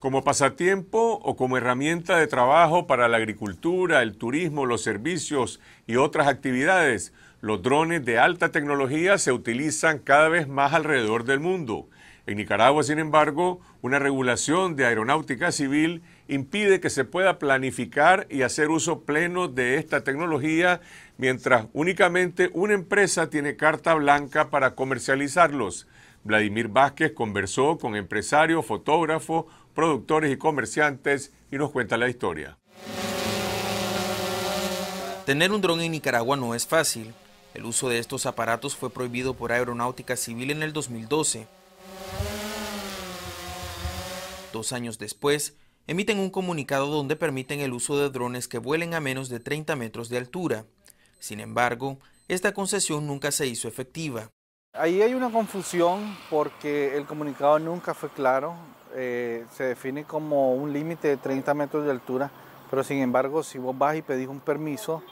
Como pasatiempo o como herramienta de trabajo para la agricultura, el turismo, los servicios y otras actividades, los drones de alta tecnología se utilizan cada vez más alrededor del mundo. En Nicaragua, sin embargo, una regulación de aeronáutica civil impide que se pueda planificar y hacer uso pleno de esta tecnología, mientras únicamente una empresa tiene carta blanca para comercializarlos. Vladimir Vázquez conversó con empresario, fotógrafo, productores y comerciantes y nos cuenta la historia. Tener un dron en Nicaragua no es fácil. El uso de estos aparatos fue prohibido por Aeronáutica Civil en el 2012. Dos años después, emiten un comunicado donde permiten el uso de drones que vuelen a menos de 30 metros de altura. Sin embargo, esta concesión nunca se hizo efectiva. Ahí hay una confusión porque el comunicado nunca fue claro. Eh, se define como un límite de 30 metros de altura, pero sin embargo, si vos vas y pedís un permiso,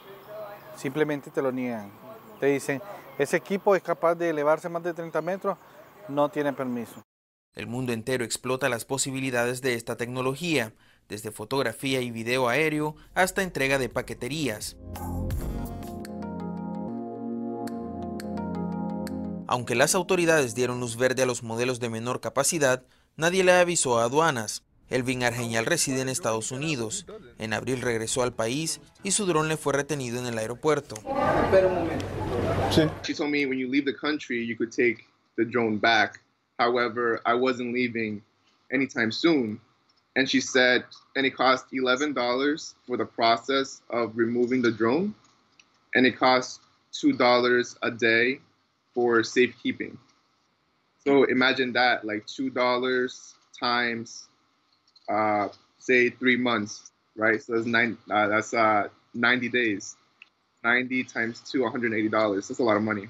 simplemente te lo niegan. Te dicen, ese equipo es capaz de elevarse más de 30 metros, no tiene permiso. El mundo entero explota las posibilidades de esta tecnología, desde fotografía y video aéreo hasta entrega de paqueterías. Aunque las autoridades dieron luz verde a los modelos de menor capacidad, nadie le avisó a aduanas. Elvin Argenial reside en Estados Unidos. En abril regresó al país y su dron le fue retenido en el aeropuerto. un momento. Sí. She told me when you leave the country, you could take the drone back. However, I wasn't leaving anytime soon. And she said, and it cost $11 for the process of removing the drone. And it cost $2 a day for safekeeping. So imagine that, like two dollars times, uh, say three months, right? So that's nine. Uh, that's uh, ninety days. Ninety times two, one hundred eighty dollars. That's a lot of money.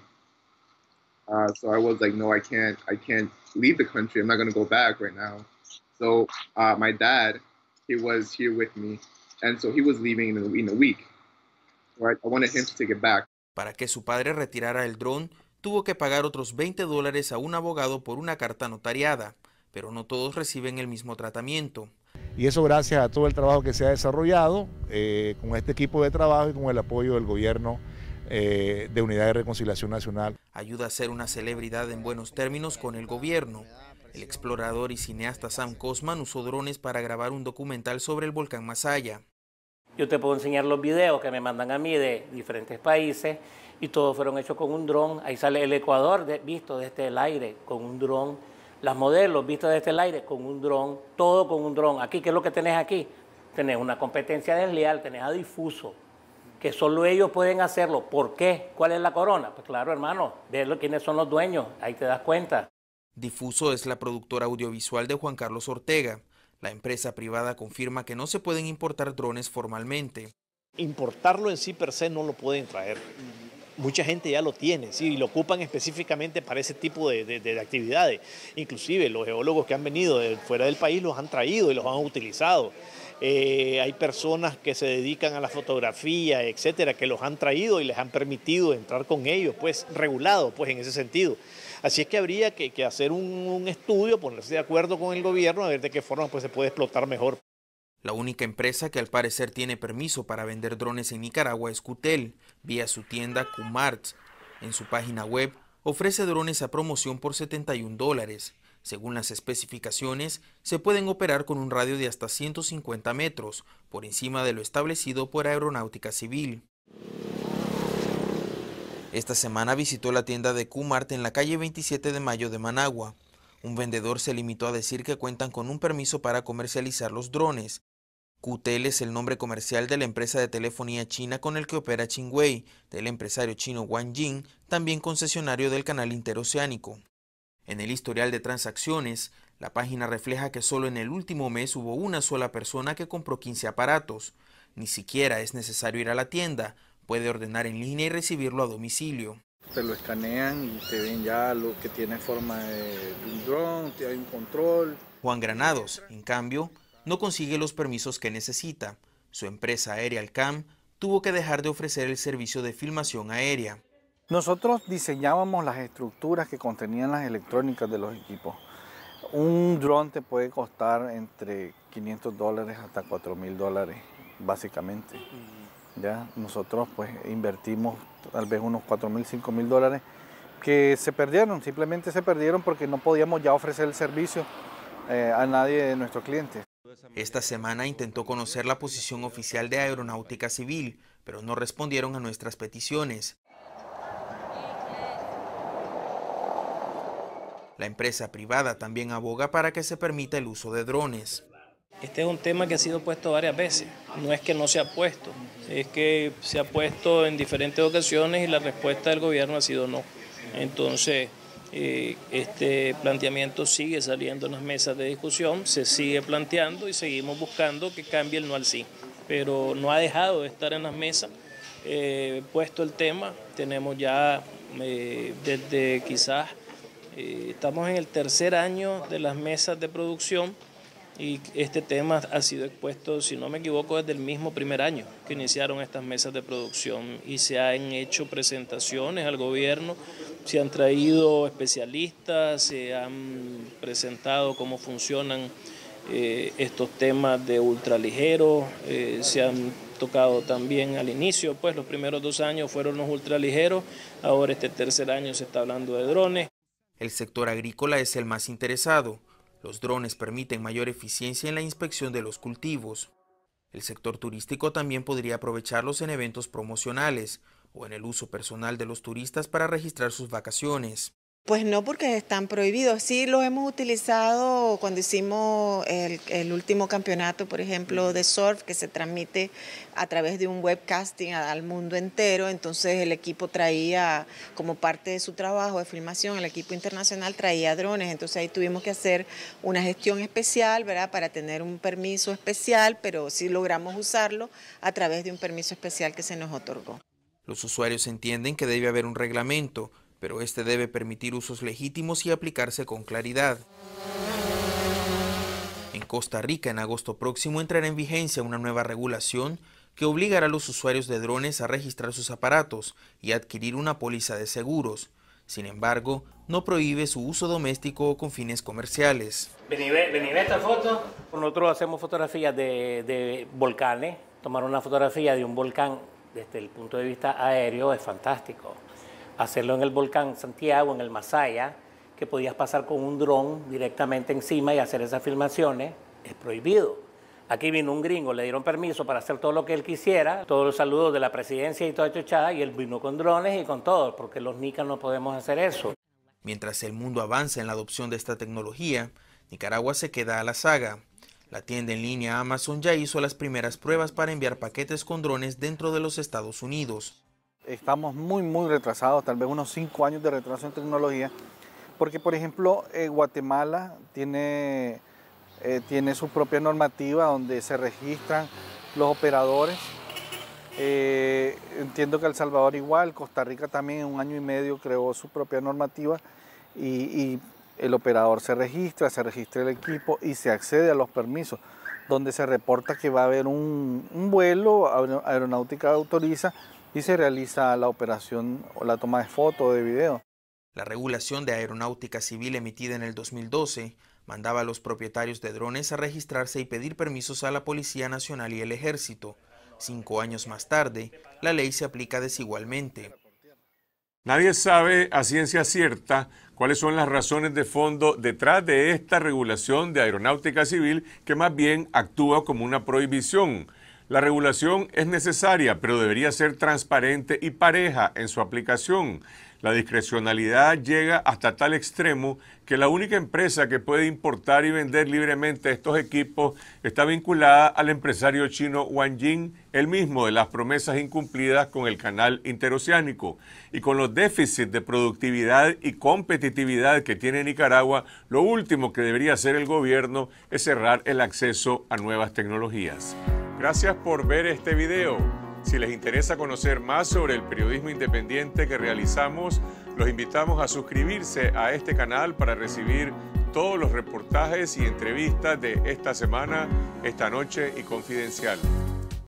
Uh, so I was like, no, I can't. I can't leave the country. I'm not gonna go back right now. So uh, my dad, he was here with me, and so he was leaving in a, in a week. Right? I wanted him to take it back. Para que su padre retirara el dron. tuvo que pagar otros 20 dólares a un abogado por una carta notariada, pero no todos reciben el mismo tratamiento. Y eso gracias a todo el trabajo que se ha desarrollado eh, con este equipo de trabajo y con el apoyo del gobierno eh, de Unidad de Reconciliación Nacional. Ayuda a ser una celebridad en buenos términos con el gobierno. El explorador y cineasta Sam Cosman usó drones para grabar un documental sobre el volcán Masaya. Yo te puedo enseñar los videos que me mandan a mí de diferentes países y todos fueron hechos con un dron. Ahí sale el Ecuador visto desde el este aire con un dron. Las modelos vistas desde el este aire con un dron. Todo con un dron. Aquí, ¿qué es lo que tenés aquí? Tenés una competencia desleal, tenés a difuso, que solo ellos pueden hacerlo. ¿Por qué? ¿Cuál es la corona? Pues claro, hermano, ve quiénes son los dueños, ahí te das cuenta. Difuso es la productora audiovisual de Juan Carlos Ortega. La empresa privada confirma que no se pueden importar drones formalmente. Importarlo en sí per se no lo pueden traer mucha gente ya lo tiene, ¿sí? y lo ocupan específicamente para ese tipo de, actividades. Inclusive los geólogos que han venido de fuera del país los han traído y los han utilizado. Eh, hay personas que se dedican a la fotografía, etcétera, que los han traído y les han permitido entrar con ellos, pues regulado, pues en ese sentido. Así es que habría que, hacer un, estudio, ponerse de acuerdo con el gobierno, a ver de qué forma pues, se puede explotar mejor. La única empresa que al parecer tiene permiso para vender drones en Nicaragua es Cutel, vía su tienda Kumart, En su página web ofrece drones a promoción por 71 dólares. Según las especificaciones, se pueden operar con un radio de hasta 150 metros, por encima de lo establecido por Aeronáutica Civil. Esta semana visitó la tienda de Kumart en la calle 27 de Mayo de Managua. Un vendedor se limitó a decir que cuentan con un permiso para comercializar los drones. QTEL es el nombre comercial de la empresa de telefonía china con el que opera Chingwei, del empresario chino Wang Jing, también concesionario del canal interoceánico. En el historial de transacciones, la página refleja que solo en el último mes hubo una sola persona que compró 15 aparatos. Ni siquiera es necesario ir a la tienda, puede ordenar en línea y recibirlo a domicilio. Te lo escanean y te ven ya lo que tiene forma de un dron, hay un control. Juan Granados, en cambio, no consigue los permisos que necesita. Su empresa Aerial Cam tuvo que dejar de ofrecer el servicio de filmación aérea. Nosotros diseñábamos las estructuras que contenían las electrónicas de los equipos. Un dron te puede costar entre 500 dólares hasta 4 mil dólares, básicamente. ¿ya? Nosotros pues invertimos tal vez unos 4.000, 5.000 dólares que se perdieron, simplemente se perdieron porque no podíamos ya ofrecer el servicio eh, a nadie de nuestros clientes. Esta semana intentó conocer la posición oficial de Aeronáutica Civil, pero no respondieron a nuestras peticiones. La empresa privada también aboga para que se permita el uso de drones. Este es un tema que ha sido puesto varias veces, no es que no se ha puesto, es que se ha puesto en diferentes ocasiones y la respuesta del gobierno ha sido no. Entonces, eh, este planteamiento sigue saliendo en las mesas de discusión, se sigue planteando y seguimos buscando que cambie el no al sí, pero no ha dejado de estar en las mesas. Eh, puesto el tema, tenemos ya eh, desde quizás, estamos en el tercer año de las mesas de producción y este tema ha sido expuesto, si no me equivoco, desde el mismo primer año que iniciaron estas mesas de producción y se han hecho presentaciones al gobierno, se han traído especialistas, se han presentado cómo funcionan eh, estos temas de ultraligeros, eh, se han tocado también al inicio, pues los primeros dos años fueron los ultraligeros, ahora este tercer año se está hablando de drones. El sector agrícola es el más interesado los drones permiten mayor eficiencia en la inspección de los cultivos. El sector turístico también podría aprovecharlos en eventos promocionales o en el uso personal de los turistas para registrar sus vacaciones. Pues no, porque están prohibidos. Sí los hemos utilizado cuando hicimos el, último campeonato, por ejemplo, de surf, que se transmite a través de un webcasting al mundo entero. Entonces el equipo traía, como parte de su trabajo de filmación, el equipo internacional traía drones. Entonces ahí tuvimos que hacer una gestión especial, ¿verdad? Para tener un permiso especial, pero sí logramos usarlo a través de un permiso especial que se nos otorgó. Los usuarios entienden que debe haber un reglamento pero este debe permitir usos legítimos y aplicarse con claridad. En Costa Rica, en agosto próximo, entrará en vigencia una nueva regulación que obligará a los usuarios de drones a registrar sus aparatos y adquirir una póliza de seguros. Sin embargo, no prohíbe su uso doméstico o con fines comerciales. Vení, vení esta foto. Nosotros hacemos fotografías de volcanes. Tomar una fotografía de un volcán desde el punto de vista aéreo es fantástico hacerlo en el volcán Santiago, en el Masaya, que podías pasar con un dron directamente encima y hacer esas filmaciones, es prohibido. Aquí vino un gringo, le dieron permiso para hacer todo lo que él quisiera, todos los saludos de la presidencia y toda chochada, y él vino con drones y con todo, porque los nicas no podemos hacer eso. Mientras el mundo avanza en la adopción de esta tecnología, Nicaragua se queda a la saga. La tienda en línea Amazon ya hizo las primeras pruebas para enviar paquetes con drones dentro de los Estados Unidos estamos muy, muy retrasados, tal vez unos cinco años de retraso en tecnología, porque por ejemplo eh, Guatemala tiene, eh, tiene su propia normativa donde se registran los operadores. Eh, entiendo que El Salvador igual, Costa Rica también en un año y medio creó su propia normativa y, el operador se registra, se registra el equipo y se accede a los permisos, donde se reporta que va a haber un vuelo, aeronáutica autoriza, y se realiza la operación o la toma de foto o de video. La regulación de aeronáutica civil emitida en el 2012 mandaba a los propietarios de drones a registrarse y pedir permisos a la Policía Nacional y el Ejército. Cinco años más tarde, la ley se aplica desigualmente. Nadie sabe a ciencia cierta cuáles son las razones de fondo detrás de esta regulación de aeronáutica civil que más bien actúa como una prohibición. La regulación es necesaria, pero debería ser transparente y pareja en su aplicación. La discrecionalidad llega hasta tal extremo que la única empresa que puede importar y vender libremente estos equipos está vinculada al empresario chino Wang Jing, el mismo de las promesas incumplidas con el canal interoceánico. Y con los déficits de productividad y competitividad que tiene Nicaragua, lo último que debería hacer el gobierno es cerrar el acceso a nuevas tecnologías. Gracias por ver este video. Si les interesa conocer más sobre el periodismo independiente que realizamos, los invitamos a suscribirse a este canal para recibir todos los reportajes y entrevistas de esta semana, esta noche y confidencial.